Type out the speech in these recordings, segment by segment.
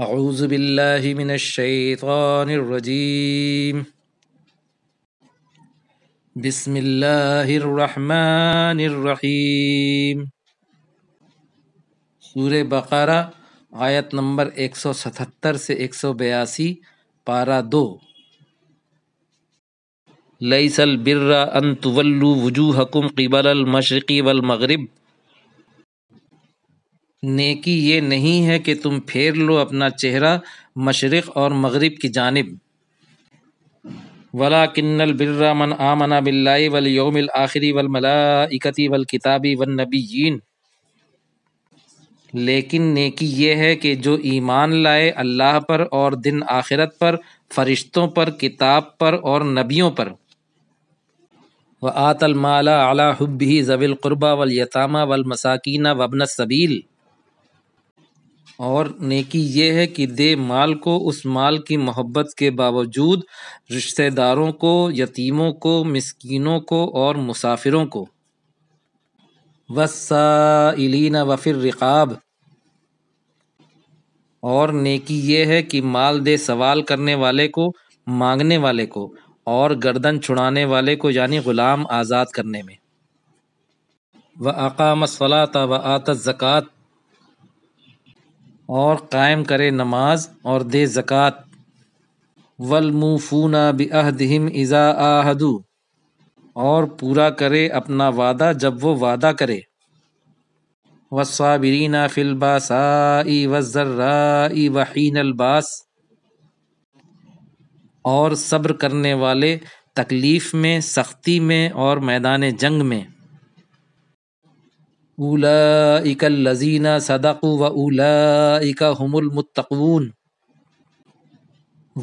أعوذ بالله من الشيطان الرجيم بسم الله الرحمन الرحيم सूर्य बकारा आयत नंबर 177 से 182 पारा दो लईसल बिर्रा अन तुवल्लू वजूहकुम क़िबल मशरक़ी वल मगरिब नेकी ये नहीं है कि तुम फेर लो अपना चेहरा मशरक़ और मगरब की जानब वला किन्नल बिर्रा मन आमना बिल्लाई वल योमिल आखिरी वल मलाइकती वल किताबी वन नबीन लेकिन नेकी ये है कि जो ईमान लाए अल्लाह पर और दिन आखिरत पर फरिश्तों पर किताब पर और नबियों पर व आतल माला अला हब्बी ज़विल क़ुरबा वल वबन सबील और नेकी ये है कि दे माल को उस माल की मोहब्बत के बावजूद रिश्तेदारों को यतीमों को मिसकीनों को और मुसाफिरों को वसाइलिन वफिर रिकाब और नेकी ये है कि माल दे सवाल करने वाले को मांगने वाले को और गर्दन छुड़ाने वाले को यानी ग़ुलाम आज़ाद करने में व अकाम सलात व आत ज़क़़त और कायम करे नमाज और दे ज़क़़त वलमूफूना बहदहिम इज़ा आहदू और पूरा करे अपना वादा जब वो वादा करे वसाबरीना फ़िलबासाई वज़र्राई वहीन अलबास और सब्र करने वाले तकलीफ़ में सख्ती में और मैदान जंग में उलाइक लजीना सदकु व उलाइक हमुल मुत्तकून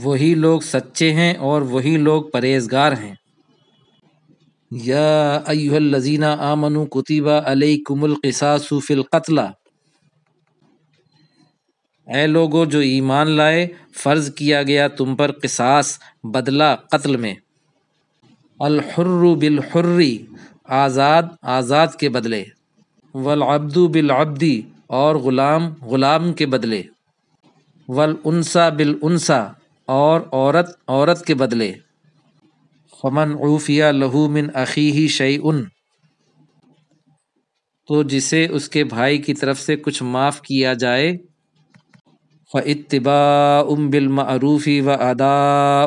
वही लोग सच्चे हैं और वही लोग परहेजगार हैं या अयुहल लजीना आमनु कुतिबा अलैकुमुल क़िसासु फिल कत्ला ए लोगों जो ईमान लाए फ़र्ज़ किया गया तुम पर किसास बदला कत्ल में अलहुर्र बिलहुर्री आज़ाद आज़ाद के बदले वल अब्दू बिल अब्दी और ग़ुलाम ग़ुलाम के बदले वल उनसा बिल उनसा और औरत औरत के बदले फमन ऊफ़िया लहू मिन अखी ही शई उन तो जिसे उसके भाई की तरफ से कुछ माफ़ किया जाए फ़ इतबा उम बिलमरूफ़ी व अदा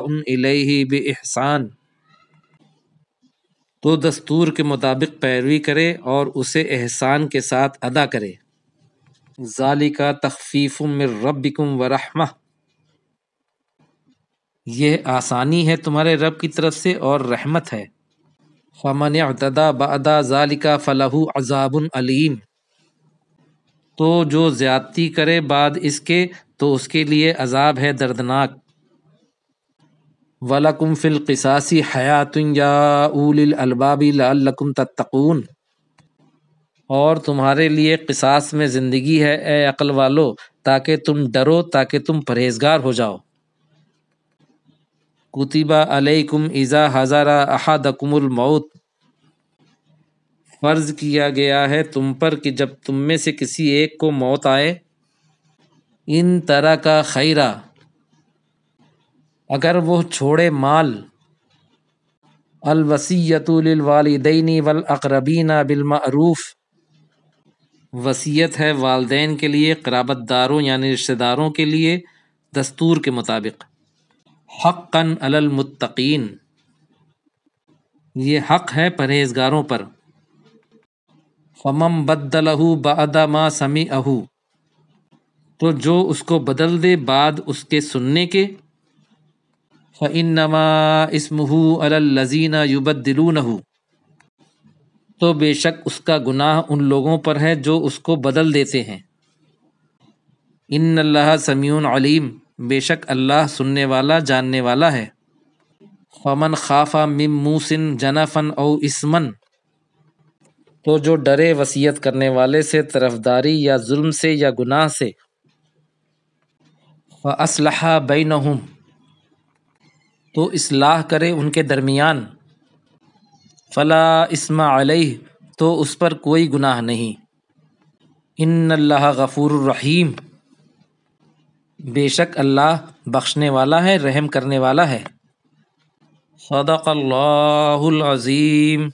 उम इलही बहसान तो दस्तूर के मुताबिक पैरवी करे और उसे एहसान के साथ अदा करे ज़ालिका तखफ़ीफ़ मिर रब्बिकुम रहमा यह आसानी है तुम्हारे रब की तरफ से और रहमत है फमन अतदा बदा ज़ालिका फ़लहू अजाबन अलीम तो जो ज़्यादती करे बाद इसके तो उसके लिए अजाब है दर्दनाक वलकुम फिल किसासी हयातुन या उलिल अलबाबी लकुम तत्तकून और तुम्हारे लिए किसास में ज़िंदगी है ए अकल वालो ताकि तुम डरो ताकि तुम परहेजगार हो जाओ कुतिबा अलैकुम इज़ा हज़ारा अहादकुमुल मौत फ़र्ज़ किया गया है तुम पर कि जब तुम में से किसी एक को मौत आए इन तरह का खैरा अगर वह छोड़े माल अलवसीतवालदनी वलअरबीना बिलमरूफ़ वसीयत है वालदे के लिए कराबत दारों यानि रिश्तेदारों के लिए दस्तूर के मुताबिक हक़न अलमुत्तकीन ये हक़ है परहेजगारों पर फमम बदलहू बदा समी अहू तो जो उसको बदल दे बाद उसके सुनने के फ़नमा इसमहू अलजीना युबदलूनहू तो बेशक उसका गुनाह उन लोगों पर है जो उसको बदल देते हैं इन अल्लाह समीन अलीम बेशक अल्लाह सुनने वाला जानने वाला है फमन खाफा मिम मूसिन जनाफन और इसमन तो जो डरे वसीयत करने वाले से तरफदारी या जुल्म से या गुनाह से व असलहा बैनहुम तो इसलाह करे उनके दरमियान फ़ला इसमा अलैह तो उस पर कोई गुनाह नहीं इन अल्लाह गफ़ूर रहीम बेशक अल्लाह बख्शने वाला है रहम करने वाला है सदक़ल्लाहुल अज़ीम